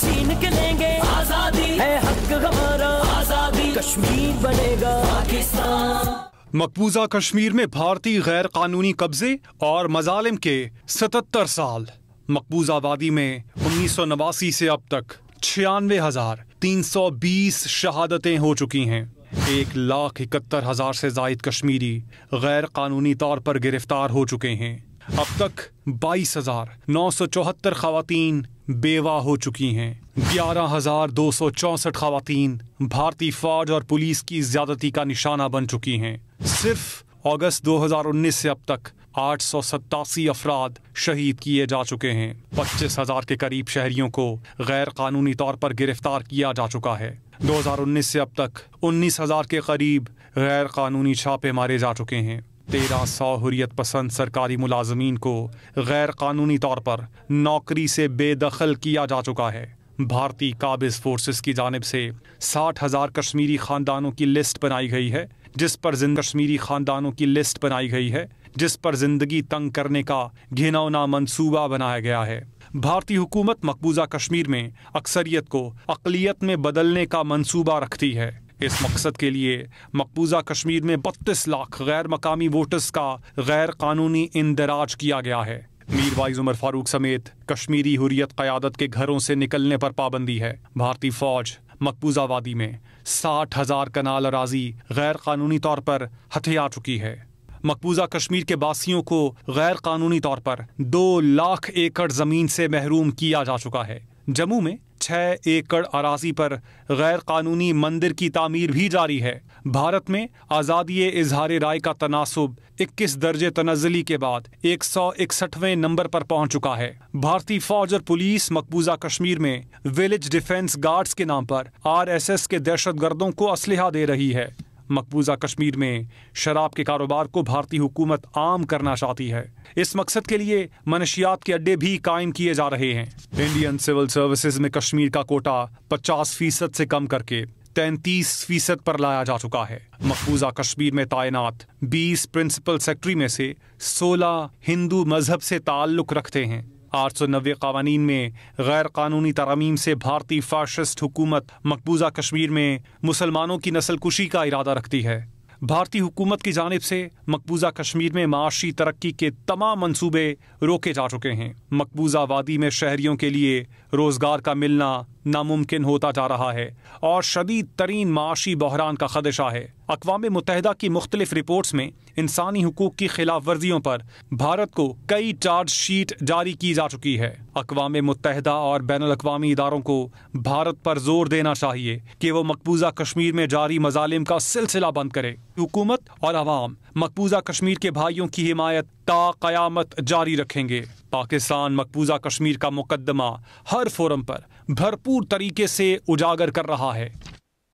छीन के लेंगे आजादी है हक हमारा आजादी कश्मीर बनेगा पाकिस्तान मकबूजा कश्मीर में भारतीय गैर कानूनी कब्जे और मजालिम के सतहत्तर साल मकबूजा वादी में उन्नीस सौ नवासी से अब तक छियानवे हजार तीन सौ बीस शहादतें हो चुकी हैं एक लाख इकहत्तर हजार से जायद कश्मीरी गैर कानूनी तौर पर गिरफ्तार हो चुके हैं अब तक बाईस हजार नौ सौ चौहत्तर खातन बेवा हो चुकी हैं ग्यारह हजार दो सौ चौसठ खातन भारतीय फौज और पुलिस की ज्यादती का निशाना बन चुकी हैं सिर्फ अगस्त 2019 से अब तक आठ सौ सत्तासी अफराद शहीद किए जा चुके हैं पच्चीस हजार के करीब शहरियों को गैर कानूनी तौर पर गिरफ्तार किया जा चुका है 2019 से अब तक उन्नीस हजार के करीब गैर कानूनी छापे मारे जा चुके हैं तेरह सौ हुरियत पसंद सरकारी मुलाजमीन को गैर कानूनी तौर पर नौकरी से बेदखल किया जा चुका है भारतीय काबिज फोर्सेस की जानब से साठ हजार कश्मीरी खानदानों की लिस्ट बनाई गई है जिस पर कश्मीरी खानदानों की लिस्ट बनाई गई है जिस पर जिंदगी तंग करने का घिनौना मंसूबा बनाया गया है भारतीय हुकूमत मकबूजा कश्मीर में अक्सरियत को अकलीत में बदलने का मंसूबा रखती है इस मकसद के लिए मकबूजा कश्मीर में बत्तीस लाख गैर मकामी वोटर्स का गैर कानूनी इंदराज किया गया है मीर वाइज उमर फारूक समेत कश्मीरी हुरियत क्यादत के घरों से निकलने पर पाबंदी है भारतीय फौज मकबूजा वादी में साठ हजार कनाल अराजी गैर कानूनी तौर पर हथियार चुकी है मकबूजा कश्मीर के बासियों को गैर कानूनी तौर पर दो लाख एकड़ जमीन से महरूम किया जा चुका है जम्मू में छः एकड़ अराजी पर गैर कानूनी मंदिर की तामीर भी जारी है भारत में आज़ादी इजहार राय का तनासुब इक्कीस दर्जे तनजली के बाद एक सौ इकसठवें नंबर पर पहुंच चुका है भारतीय फौज और पुलिस मकबूजा कश्मीर में विलेज डिफेंस गार्ड्स के नाम पर आर एस एस के दहशत गर्दों को असलहा दे रही है मकबूजा कश्मीर में शराब के कारोबार को भारतीय हुकूमत आम करना चाहती है इस मकसद के लिए मनशियात के अड्डे भी कायम किए जा रहे हैं इंडियन सिविल सर्विसेज में कश्मीर का कोटा 50 फीसद से कम करके तैतीस फीसद पर लाया जा चुका है मकबूजा कश्मीर में तैनात 20 प्रिंसिपल सेक्रेटरी में से 16 हिंदू मजहब से ताल्लुक रखते हैं आठ सौ नबे कवानीन में गैर कानूनी तरमीम से भारतीय फाशिस्ट हुकूमत मकबूजा कश्मीर में मुसलमानों की नस्ल कुशी का इरादा रखती है भारतीय हुकूमत की जानब से मकबूजा कश्मीर में माशी तरक्की के तमाम मनसूबे रोके जा चुके हैं मकबूजा वादी में शहरीों के लिए रोजगार का मिलना नामुमकिन होता जा रहा है और शदीद तरीन माशी बहरान का खदशा है अकवा मुतहदा की मुख्तलिफ रिपोर्ट में इंसानी हकूक की खिलाफ वर्जियों पर भारत को कई चार्ज शीट जारी की जा चुकी है अकवाम मुतहदा और बैन अवी इदारों को भारत पर जोर देना चाहिए कि वो मकबूजा कश्मीर में जारी मजालिम का सिलसिला बंद करे हुकूमत और अवाम मकबूजा कश्मीर के भाइयों की हिमायत ता क्यामत जारी रखेंगे पाकिस्तान मकबूजा कश्मीर का मुकदमा हर फोरम पर भरपूर भरपूर तरीके से उजागर कर रहा है